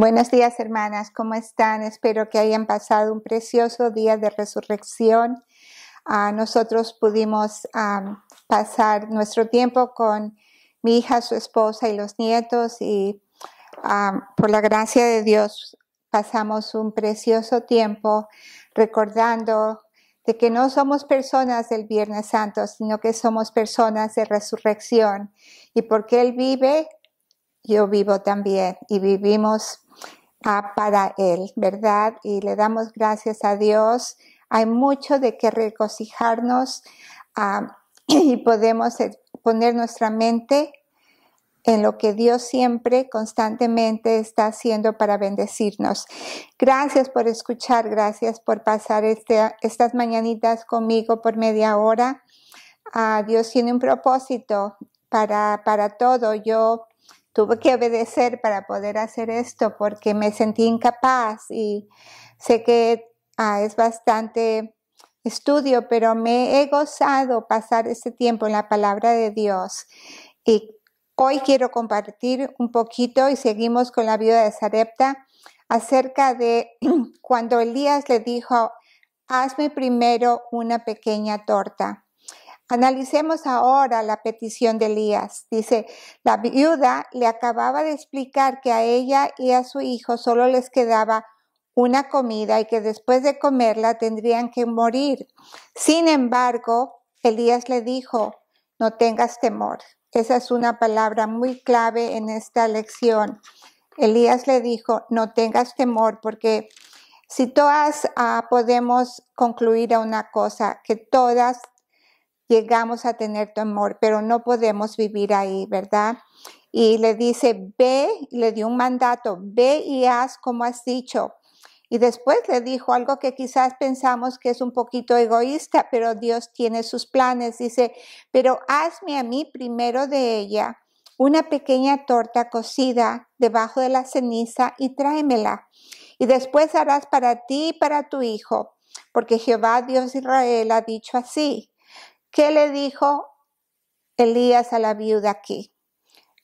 Buenos días hermanas, ¿cómo están? Espero que hayan pasado un precioso día de resurrección. Ah, nosotros pudimos pasar nuestro tiempo con mi hija, su esposa y los nietos y por la gracia de Dios pasamos un precioso tiempo recordando de que no somos personas del Viernes Santo, sino que somos personas de resurrección y porque Él vive, yo vivo también y vivimos ah, para Él, ¿verdad? Y le damos gracias a Dios. Hay mucho de qué regocijarnos ah, y podemos eh, poner nuestra mente en lo que Dios siempre constantemente está haciendo para bendecirnos. Gracias por escuchar, gracias por pasar este, estas mañanitas conmigo por media hora. Ah, Dios tiene un propósito para, para todo. Yo tuve que obedecer para poder hacer esto porque me sentí incapaz y sé que ah, es bastante estudio, pero me he gozado pasar este tiempo en la palabra de Dios. Y hoy quiero compartir un poquito y seguimos con la vida de Sarepta acerca de cuando Elías le dijo, hazme primero una pequeña torta. Analicemos ahora la petición de Elías. Dice, la viuda le acababa de explicar que a ella y a su hijo solo les quedaba una comida y que después de comerla tendrían que morir. Sin embargo, Elías le dijo, no tengas temor. Esa es una palabra muy clave en esta lección. Elías le dijo, no tengas temor porque si todas ah, podemos concluir a una cosa, que todas llegamos a tener temor, pero no podemos vivir ahí, ¿verdad? Y le dice, ve, le dio un mandato, ve y haz como has dicho. Y después le dijo algo que quizás pensamos que es un poquito egoísta, pero Dios tiene sus planes. Dice, pero hazme a mí primero de ella una pequeña torta cocida debajo de la ceniza y tráemela. Y después harás para ti y para tu hijo, porque Jehová Dios de Israel ha dicho así, ¿Qué le dijo Elías a la viuda aquí?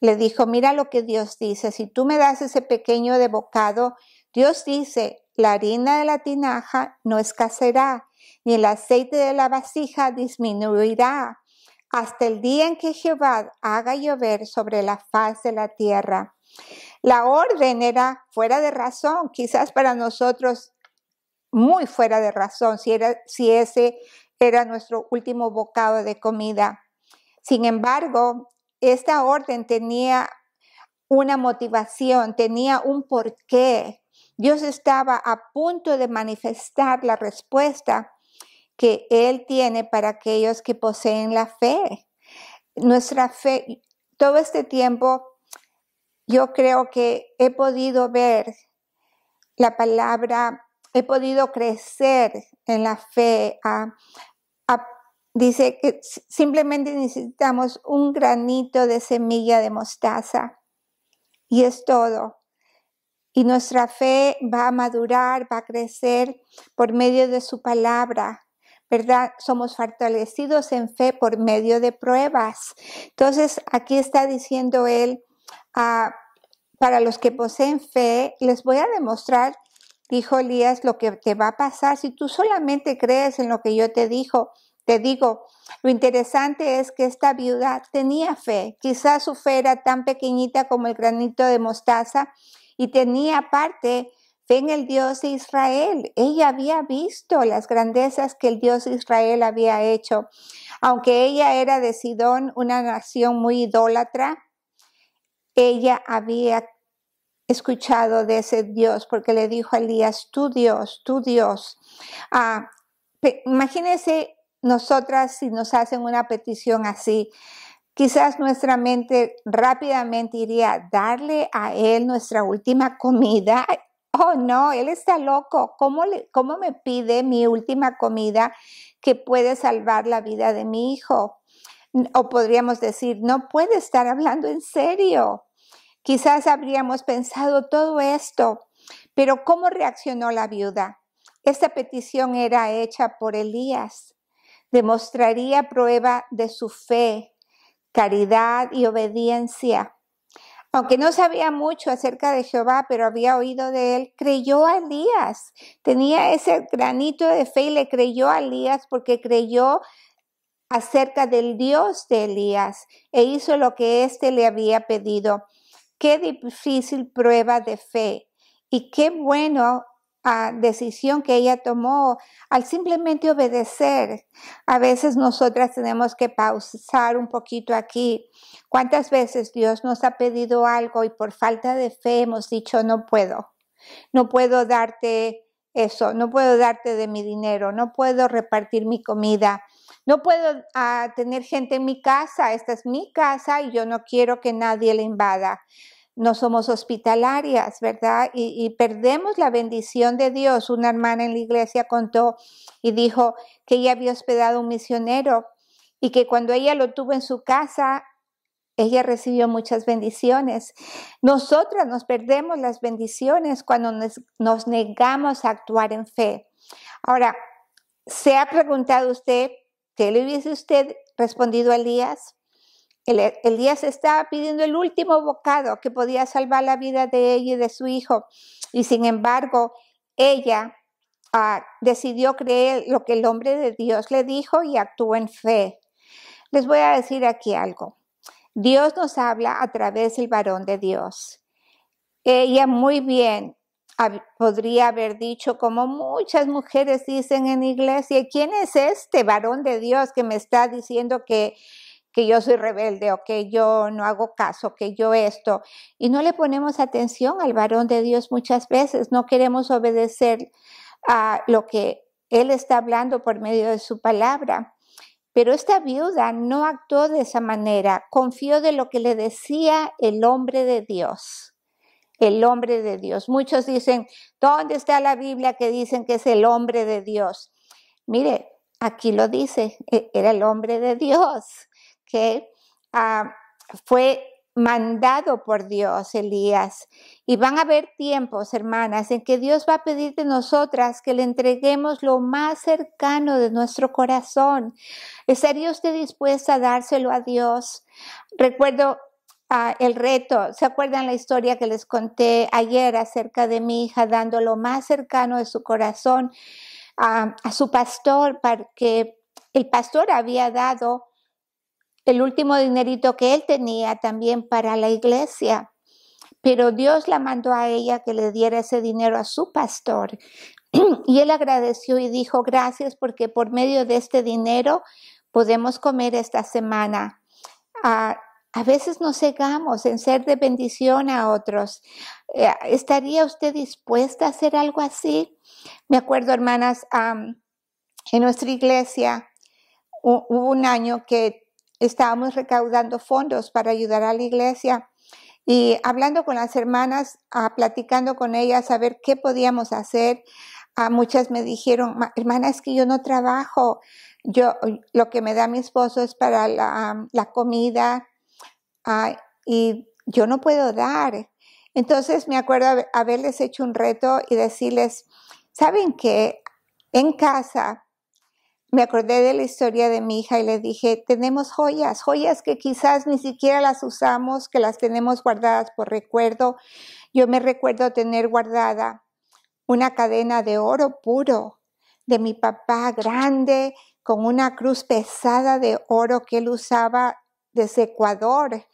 Le dijo, mira lo que Dios dice, si tú me das ese pequeño de bocado, Dios dice, la harina de la tinaja no escasará, ni el aceite de la vasija disminuirá, hasta el día en que Jehová haga llover sobre la faz de la tierra. La orden era fuera de razón, quizás para nosotros muy fuera de razón, si, era, si ese era nuestro último bocado de comida. Sin embargo, esta orden tenía una motivación, tenía un porqué. Dios estaba a punto de manifestar la respuesta que Él tiene para aquellos que poseen la fe. Nuestra fe, todo este tiempo, yo creo que he podido ver la palabra he podido crecer en la fe. dice que simplemente necesitamos un granito de semilla de mostaza y es todo. Y nuestra fe va a madurar, va a crecer por medio de su palabra, ¿verdad? Somos fortalecidos en fe por medio de pruebas. Entonces, aquí está diciendo él, para los que poseen fe, les voy a demostrar dijo Elías, lo que te va a pasar si tú solamente crees en lo que yo te dijo. Te digo, lo interesante es que esta viuda tenía fe, quizás su fe era tan pequeñita como el granito de mostaza y tenía parte, fe en el Dios de Israel. Ella había visto las grandezas que el Dios de Israel había hecho. Aunque ella era de Sidón, una nación muy idólatra, ella había escuchado de ese Dios, porque le dijo a Elías, tu Dios, tu Dios. Ah, imagínese imagínense nosotras si nos hacen una petición así. Quizás nuestra mente rápidamente iría darle a Él nuestra última comida. Oh, no, Él está loco. ¿Cómo, le, ¿Cómo me pide mi última comida que puede salvar la vida de mi hijo? O podríamos decir, no puede estar hablando en serio. Quizás habríamos pensado todo esto, pero ¿cómo reaccionó la viuda? Esta petición era hecha por Elías. Demostraría prueba de su fe, caridad y obediencia. Aunque no sabía mucho acerca de Jehová, pero había oído de él, creyó a Elías. Tenía ese granito de fe y le creyó a Elías porque creyó acerca del Dios de Elías e hizo lo que éste le había pedido. Qué difícil prueba de fe y qué bueno ah, decisión que ella tomó al simplemente obedecer. A veces nosotras tenemos que pausar un poquito aquí. ¿Cuántas veces Dios nos ha pedido algo y por falta de fe hemos dicho no puedo? No puedo darte eso, no puedo darte de mi dinero, no puedo repartir mi comida, no puedo ah, tener gente en mi casa, esta es mi casa y yo no quiero que nadie la invada. No somos hospitalarias, ¿verdad? Y, y perdemos la bendición de Dios. Una hermana en la iglesia contó y dijo que ella había hospedado a un misionero y que cuando ella lo tuvo en su casa, ella recibió muchas bendiciones. Nosotras nos perdemos las bendiciones cuando nos, negamos a actuar en fe. Ahora, ¿se ha preguntado usted ¿qué le hubiese usted respondido a Elías? Elías estaba pidiendo el último bocado que podía salvar la vida de ella y de su hijo. Y sin embargo, ella ah, decidió creer lo que el hombre de Dios le dijo y actuó en fe. Les voy a decir aquí algo. Dios nos habla a través del varón de Dios. Ella muy bien podría haber dicho, como muchas mujeres dicen en iglesia, ¿quién es este varón de Dios que me está diciendo que, que yo soy rebelde o que yo no hago caso, que yo esto? Y no le ponemos atención al varón de Dios muchas veces, no queremos obedecer a lo que Él está hablando por medio de su palabra. Pero esta viuda no actuó de esa manera, confió de lo que le decía el hombre de Dios el hombre de Dios. Muchos dicen, ¿dónde está la Biblia que dicen que es el hombre de Dios? Mire, aquí lo dice, e-, era el hombre de Dios, que ah, fue mandado por Dios, Elías. Y van a haber tiempos, hermanas, en que Dios va a pedir de nosotras que le entreguemos lo más cercano de nuestro corazón. ¿Estaría usted dispuesta a dárselo a Dios? Recuerdo Ah, el reto, ¿se acuerdan la historia que les conté ayer acerca de mi hija dando lo más cercano de su corazón a, su pastor? Porque el pastor había dado el último dinerito que él tenía también para la iglesia, pero Dios la mandó a ella que le diera ese dinero a su pastor. Y él agradeció y dijo, gracias porque por medio de este dinero podemos comer esta semana. Ah, a veces nos cegamos en ser de bendición a otros. Eh, ¿Estaría usted dispuesta a hacer algo así? Me acuerdo, hermanas, en nuestra iglesia hubo un año que estábamos recaudando fondos para ayudar a la iglesia y hablando con las hermanas, ah, platicando con ellas a ver qué podíamos hacer. Ah, muchas me dijeron, hermana, es que yo no trabajo, yo lo que me da mi esposo es para la comida, y yo no puedo dar. Entonces me acuerdo haberles hecho un reto y decirles, ¿saben qué? En casa me acordé de la historia de mi hija y le dije, tenemos joyas, joyas que quizás ni siquiera las usamos, que las tenemos guardadas por recuerdo. Yo me recuerdo tener guardada una cadena de oro puro de mi papá grande, con una cruz pesada de oro que él usaba desde Ecuador.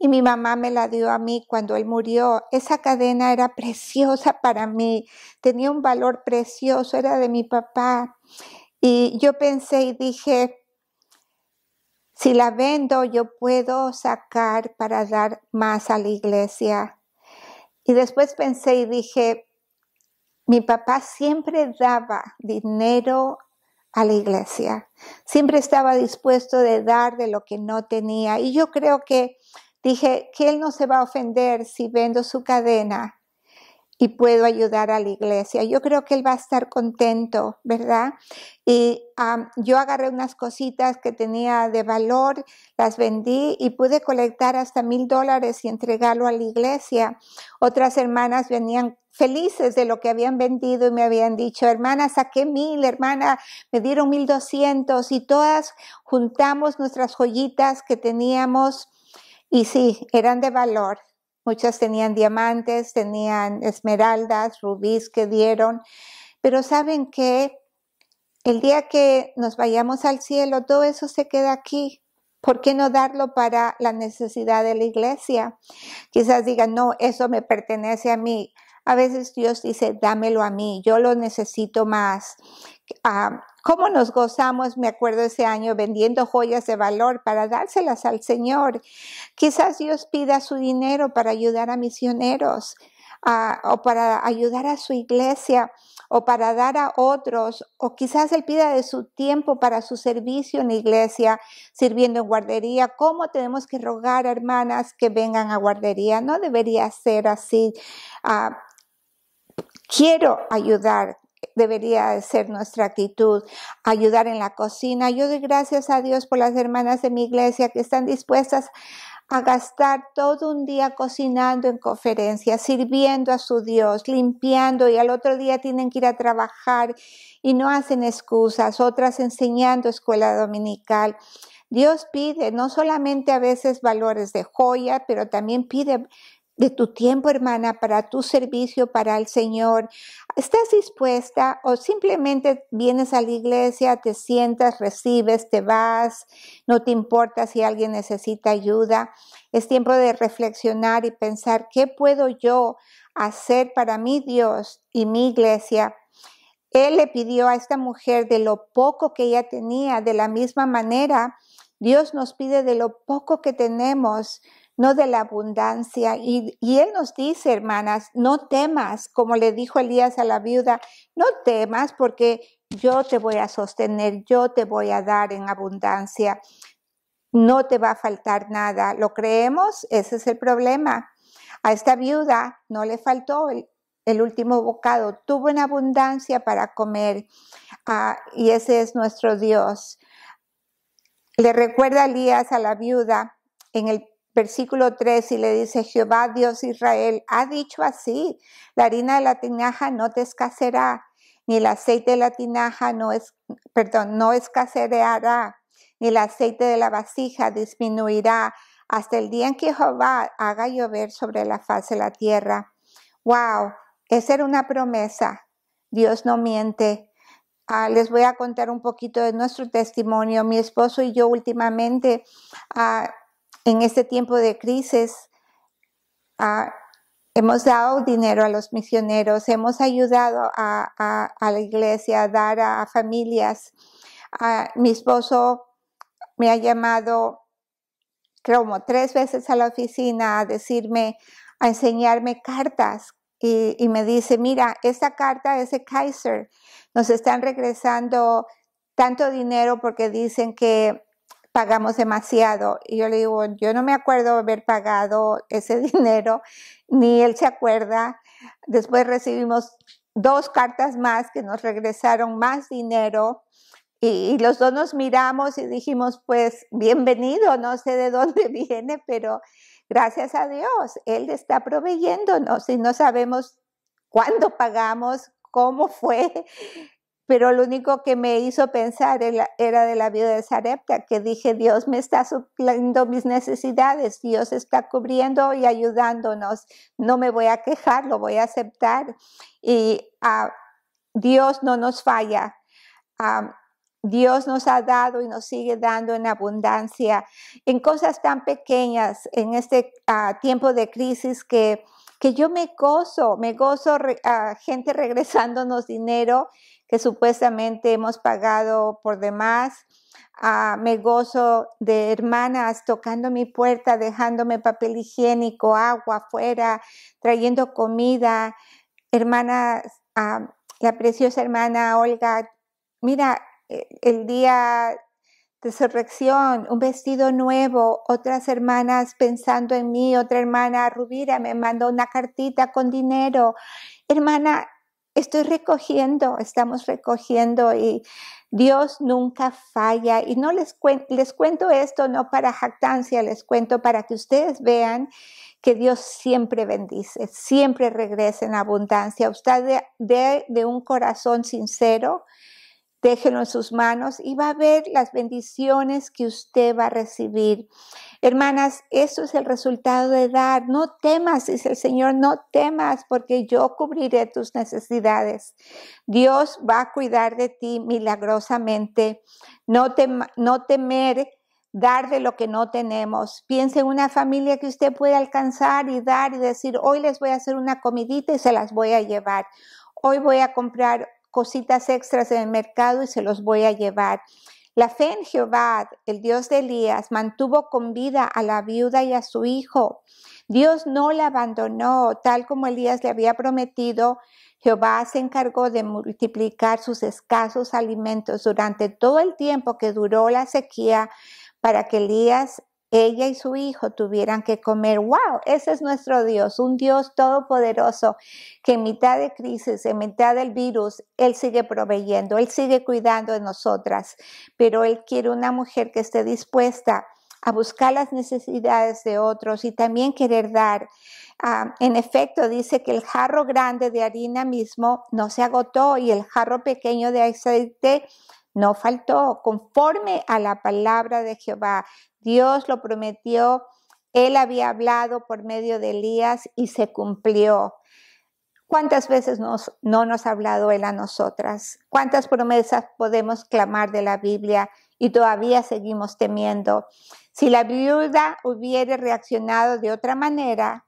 Y mi mamá me la dio a mí cuando él murió. Esa cadena era preciosa para mí, tenía un valor precioso, era de mi papá. Y yo pensé y dije, si la vendo, yo puedo sacar para dar más a la iglesia. Y después pensé y dije, mi papá siempre daba dinero a la iglesia. Siempre estaba dispuesto de dar de lo que no tenía. Y yo creo que dije que él no se va a ofender si vendo su cadena y puedo ayudar a la iglesia. Yo creo que él va a estar contento, ¿verdad? Y yo agarré unas cositas que tenía de valor, las vendí y pude colectar hasta mil dólares y entregarlo a la iglesia. Otras hermanas venían felices de lo que habían vendido y me habían dicho, hermana, saqué mil, hermana, me dieron mil doscientos y todas juntamos nuestras joyitas que teníamos y sí, eran de valor. Muchas tenían diamantes, tenían esmeraldas, rubíes que dieron, pero saben que el día que nos vayamos al cielo, todo eso se queda aquí. ¿Por qué no darlo para la necesidad de la iglesia? Quizás digan, no, eso me pertenece a mí. A veces Dios dice, dámelo a mí, yo lo necesito más. Ah, ¿Cómo nos gozamos, me acuerdo ese año, vendiendo joyas de valor para dárselas al Señor? Quizás Dios pida su dinero para ayudar a misioneros. Ah, o para ayudar a su iglesia o para dar a otros, o quizás él pida de su tiempo para su servicio en la iglesia, sirviendo en guardería. ¿Cómo tenemos que rogar, hermanas, que vengan a guardería? No debería ser así. Ah, quiero ayudar, debería ser nuestra actitud, ayudar en la cocina. Yo doy gracias a Dios por las hermanas de mi iglesia que están dispuestas a gastar todo un día cocinando en conferencias, sirviendo a su Dios, limpiando y al otro día tienen que ir a trabajar y no hacen excusas, otras enseñando escuela dominical. Dios pide no solamente a veces valores de joya, pero también pide de tu tiempo, hermana, para tu servicio, para el Señor. ¿Estás dispuesta o simplemente vienes a la iglesia, te sientas, recibes, te vas, no te importa si alguien necesita ayuda? Es tiempo de reflexionar y pensar, ¿qué puedo yo hacer para mi Dios y mi iglesia? Él le pidió a esta mujer de lo poco que ella tenía, de la misma manera, Dios nos pide de lo poco que tenemos no de la abundancia. Y, Él nos dice, hermanas, no temas, como le dijo Elías a la viuda, no temas porque yo te voy a sostener, yo te voy a dar en abundancia, no te va a faltar nada. ¿Lo creemos? Ese es el problema. A esta viuda no le faltó el, último bocado, tuvo en abundancia para comer. Ah, y ese es nuestro Dios. Le recuerda Elías a la viuda en el versículo 3 y le dice, Jehová Dios Israel ha dicho así, la harina de la tinaja no te escasará, ni el aceite de la tinaja no es, perdón, no escaseará, ni el aceite de la vasija disminuirá hasta el día en que Jehová haga llover sobre la faz de la tierra. Wow, esa era una promesa. Dios no miente. Ah, les voy a contar un poquito de nuestro testimonio. Mi esposo y yo últimamente ah, en este tiempo de crisis ah, hemos dado dinero a los misioneros, hemos ayudado a, la iglesia a dar a, familias. Ah, mi esposo me ha llamado, creo, como tres veces a la oficina a decirme, a enseñarme cartas. Y, y me dice, mira, esta carta es de Kaiser. Nos están regresando tanto dinero porque dicen que pagamos demasiado. Y yo le digo, yo no me acuerdo haber pagado ese dinero, ni él se acuerda. Después recibimos dos cartas más que nos regresaron más dinero. Y, y, los dos nos miramos y dijimos, pues bienvenido, no sé de dónde viene, pero gracias a Dios, Él está proveyéndonos y no sabemos cuándo pagamos, cómo fue, pero lo único que me hizo pensar era de la vida de Sarepta, que dije, Dios me está supliendo mis necesidades, Dios está cubriendo y ayudándonos, no me voy a quejar, lo voy a aceptar y ah, Dios no nos falla. Ah, Dios nos ha dado y nos sigue dando en abundancia, en cosas tan pequeñas, en este ah, tiempo de crisis que, yo me gozo, me gozo a gente regresándonos dinero que supuestamente hemos pagado por demás. Ah, me gozo de hermanas tocando mi puerta, dejándome papel higiénico, agua afuera, trayendo comida. Hermana, ah, la preciosa hermana Olga, mira, e, el día de resurrección, un vestido nuevo, otras hermanas pensando en mí, otra hermana Rubira me mandó una cartita con dinero. Hermana, estoy recogiendo, estamos recogiendo y Dios nunca falla. Y no les, les cuento esto no para jactancia, les cuento para que ustedes vean que Dios siempre bendice, siempre regresa en abundancia. Usted de un corazón sincero, déjenlo en sus manos y va a ver las bendiciones que usted va a recibir. Hermanas, eso es el resultado de dar. No temas, dice el Señor, no temas porque yo cubriré tus necesidades. Dios va a cuidar de ti milagrosamente. No, no temer dar de lo que no tenemos. Piense en una familia que usted puede alcanzar y dar y decir, hoy les voy a hacer una comidita y se las voy a llevar hoy voy a comprar cositas extras en el mercado y se los voy a llevar. La fe en Jehová, el Dios de Elías, mantuvo con vida a la viuda y a su hijo. Dios no la abandonó, tal como Elías le había prometido. Jehová se encargó de multiplicar sus escasos alimentos durante todo el tiempo que duró la sequía para que Elías ella y su hijo tuvieran que comer. ¡Wow! Ese es nuestro Dios, un Dios todopoderoso que en mitad de crisis, en mitad del virus, Él sigue proveyendo, Él sigue cuidando de nosotras, pero Él quiere una mujer que esté dispuesta a buscar las necesidades de otros y también querer dar. Ah, en efecto, dice que el jarro grande de harina mismo no se agotó y el jarro pequeño de aceite no faltó, conforme a la palabra de Jehová. Dios lo prometió, él había hablado por medio de Elías y se cumplió. ¿Cuántas veces nos, no nos ha hablado Él a nosotras? ¿Cuántas promesas podemos clamar de la Biblia y todavía seguimos temiendo? Si la viuda hubiera reaccionado de otra manera,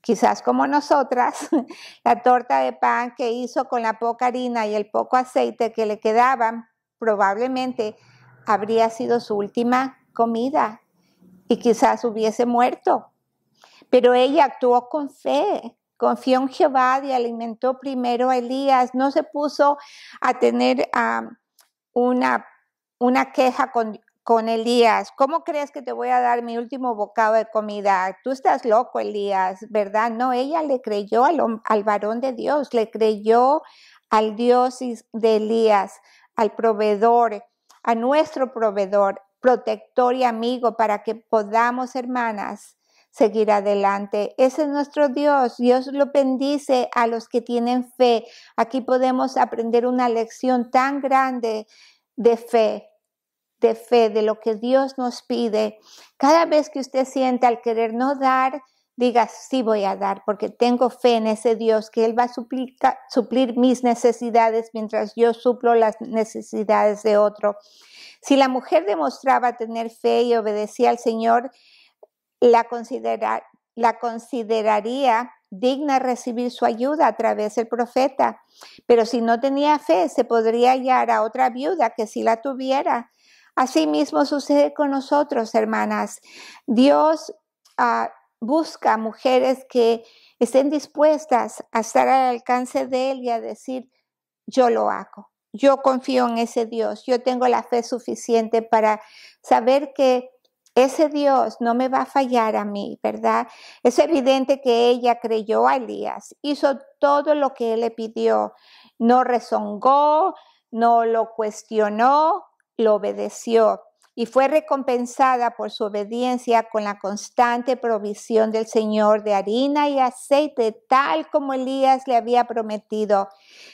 quizás como nosotras, la torta de pan que hizo con la poca harina y el poco aceite que le quedaban, probablemente habría sido su última comida y quizás hubiese muerto. Pero ella actuó con fe, confió en Jehová y alimentó primero a Elías, no se puso a tener una, una queja con, Elías, ¿cómo crees que te voy a dar mi último bocado de comida? Tú estás loco, Elías, ¿verdad? No, ella le creyó al, al varón de Dios, le creyó al Dios de Elías al proveedor, a nuestro proveedor, protector y amigo para que podamos, hermanas, seguir adelante. Ese es nuestro Dios. Dios lo bendice a los que tienen fe. Aquí podemos aprender una lección tan grande de fe, de fe, de lo que Dios nos pide. Cada vez que usted siente al querer no dar, diga, sí voy a dar, porque tengo fe en ese Dios, que Él va a suplir, suplir mis necesidades mientras yo suplo las necesidades de otro. Si la mujer demostraba tener fe y obedecía al Señor, la, la consideraría digna recibir su ayuda a través del profeta. Pero si no tenía fe, se podría hallar a otra viuda que sí la tuviera. Asimismo sucede con nosotros, hermanas. Dios ah, busca mujeres que estén dispuestas a estar al alcance de Él y a decir, yo lo hago, yo confío en ese Dios, yo tengo la fe suficiente para saber que ese Dios no me va a fallar a mí, ¿verdad? Es evidente que ella creyó a Elías, hizo todo lo que él le pidió, no rezongó, no lo cuestionó, lo obedeció y fue recompensada por su obediencia con la constante provisión del Señor de harina y aceite, tal como Elías le había prometido.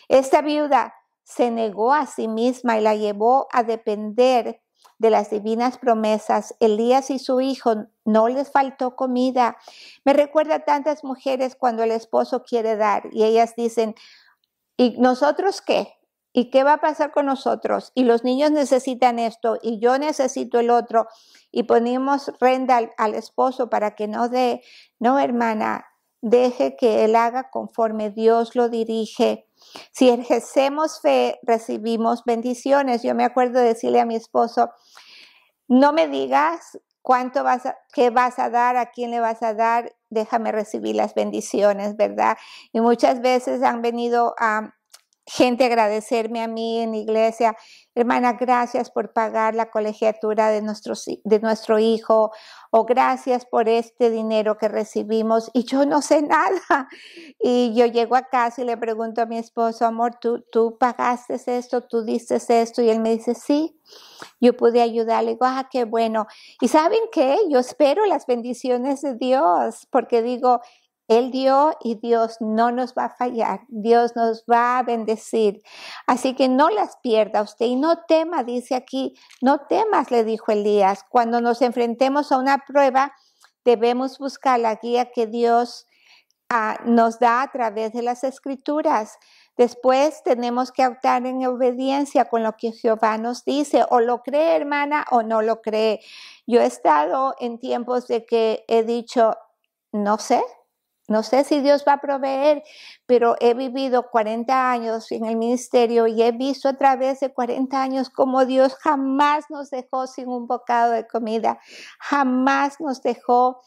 Esta viuda se negó a sí misma y la llevó a depender de las divinas promesas. Elías y su hijo no les faltó comida. Me recuerda a tantas mujeres cuando el esposo quiere dar y ellas dicen, ¿y nosotros qué? ¿Y qué va a pasar con nosotros? Y los niños necesitan esto y yo necesito el otro. Y ponemos renda al, esposo para que no dé, no hermana, deje que él haga conforme Dios lo dirige. Si ejercemos fe, recibimos bendiciones. Yo me acuerdo de decirle a mi esposo, no me digas cuánto vas a, qué vas a dar, a quién le vas a dar, déjame recibir las bendiciones, ¿verdad? Y muchas veces han venido a gente agradecerme a mí en iglesia, hermana, gracias por pagar la colegiatura de nuestro, de nuestro hijo o gracias por este dinero que recibimos y yo no sé nada. Y yo llego a casa y le pregunto a mi esposo, amor, ¿tú, tú pagaste esto, tú diste esto y él me dice, sí, yo pude ayudarle. Le digo, ah, qué bueno. Y saben qué, yo espero las bendiciones de Dios porque digo, él dio y Dios no nos va a fallar, Dios nos va a bendecir. Así que no las pierda usted y no tema, dice aquí, no temas, le dijo Elías. Cuando nos enfrentemos a una prueba, debemos buscar la guía que Dios ah, nos da a través de las escrituras. Después tenemos que actuar en obediencia con lo que Jehová nos dice. O lo cree, hermana, o no lo cree. Yo he estado en tiempos de que he dicho, no sé, no sé si Dios va a proveer, pero he vivido 40 años en el ministerio y he visto a través de 40 años como Dios jamás nos dejó sin un bocado de comida, jamás nos dejó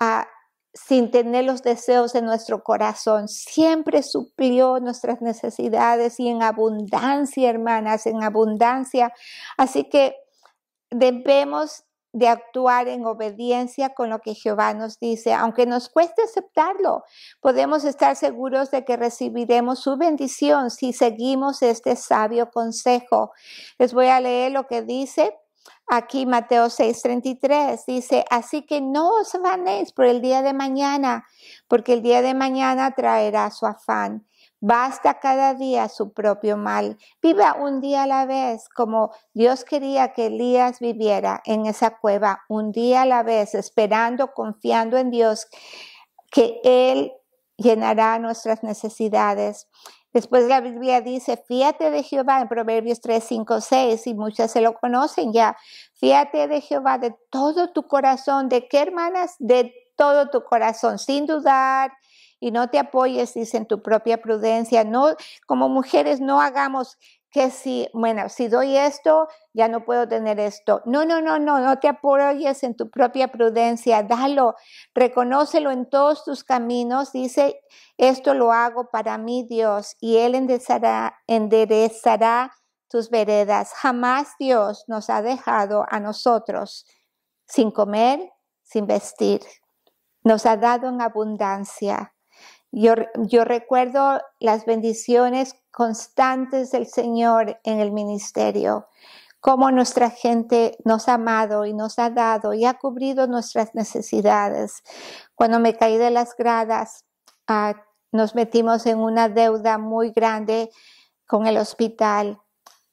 ah, sin tener los deseos de nuestro corazón. Siempre suplió nuestras necesidades y en abundancia, hermanas, en abundancia. Así que debemos de actuar en obediencia con lo que Jehová nos dice, aunque nos cueste aceptarlo. Podemos estar seguros de que recibiremos su bendición si seguimos este sabio consejo. Les voy a leer lo que dice aquí Mateo 6:33. Dice, así que no os afanéis por el día de mañana, porque el día de mañana traerá su afán. Basta cada día su propio mal. Viva un día a la vez, como Dios quería que Elías viviera en esa cueva, un día a la vez, esperando, confiando en Dios, que Él llenará nuestras necesidades. Después la Biblia dice, fíjate de Jehová en Proverbios 3, 5, 6, y muchas se lo conocen ya. Fíjate de Jehová de todo tu corazón. ¿De qué hermanas? De todo tu corazón, sin dudar, y no te apoyes, dice, en tu propia prudencia. No, como mujeres no hagamos que si, bueno, si doy esto, ya no puedo tener esto. No, no, no, no, no te apoyes en tu propia prudencia, dalo, reconócelo en todos tus caminos, dice, esto lo hago para mí Dios, y Él enderezará tus veredas. Jamás Dios nos ha dejado a nosotros sin comer, sin vestir. Nos ha dado en abundancia. Yo, recuerdo las bendiciones constantes del Señor en el ministerio, cómo nuestra gente nos ha amado y nos ha dado y ha cubrido nuestras necesidades. Cuando me caí de las gradas, ah, nos metimos en una deuda muy grande con el hospital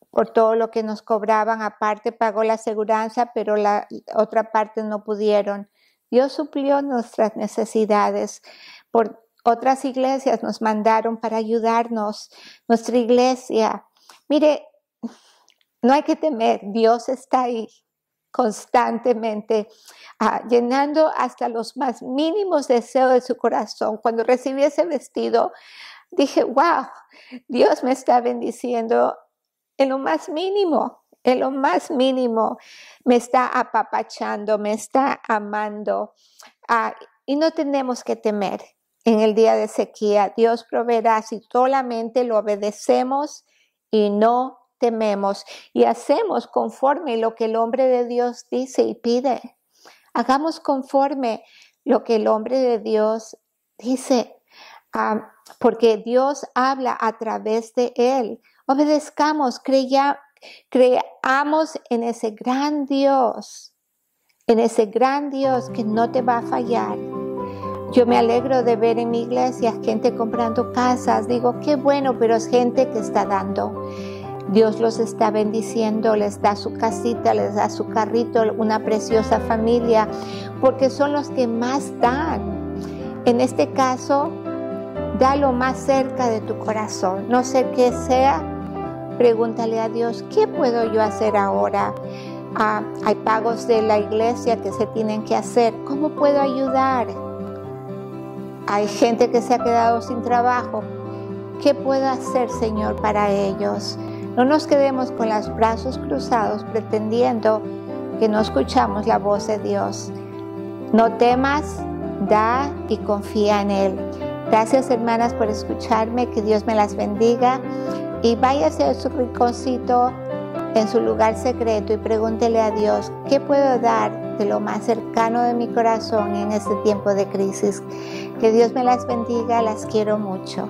por todo lo que nos cobraban. Aparte pagó la aseguranza, pero la otra parte no pudieron. Dios suplió nuestras necesidades por otras iglesias nos mandaron para ayudarnos, nuestra iglesia. Mire, no hay que temer, Dios está ahí constantemente, ah, llenando hasta los más mínimos deseos de su corazón. Cuando recibí ese vestido, dije, wow, Dios me está bendiciendo en lo más mínimo, en lo más mínimo, me está apapachando, me está amando. Ah, y no tenemos que temer en el día de sequía. Dios proveerá si solamente lo obedecemos y no tememos y hacemos conforme lo que el hombre de Dios dice y pide. Hagamos conforme lo que el hombre de Dios dice, porque Dios habla a través de él. Obedezcamos, creamos en ese gran Dios, en ese gran Dios que no te va a fallar. Yo me alegro de ver en mi iglesia gente comprando casas. Digo, qué bueno, pero es gente que está dando. Dios los está bendiciendo, les da su casita, les da su carrito, una preciosa familia, porque son los que más dan. En este caso, da lo más cerca de tu corazón. No sé qué sea, pregúntale a Dios, ¿qué puedo yo hacer ahora? Ah, hay pagos de la iglesia que se tienen que hacer. ¿Cómo puedo ayudar? Hay gente que se ha quedado sin trabajo. ¿Qué puedo hacer, Señor, para ellos? No nos quedemos con los brazos cruzados pretendiendo que no escuchamos la voz de Dios. No temas, da y confía en Él. Gracias hermanas por escucharme, que Dios me las bendiga y váyase a su rinconcito en su lugar secreto y pregúntele a Dios, ¿qué puedo dar de lo más cercano de mi corazón en este tiempo de crisis? Que Dios me las bendiga, las quiero mucho.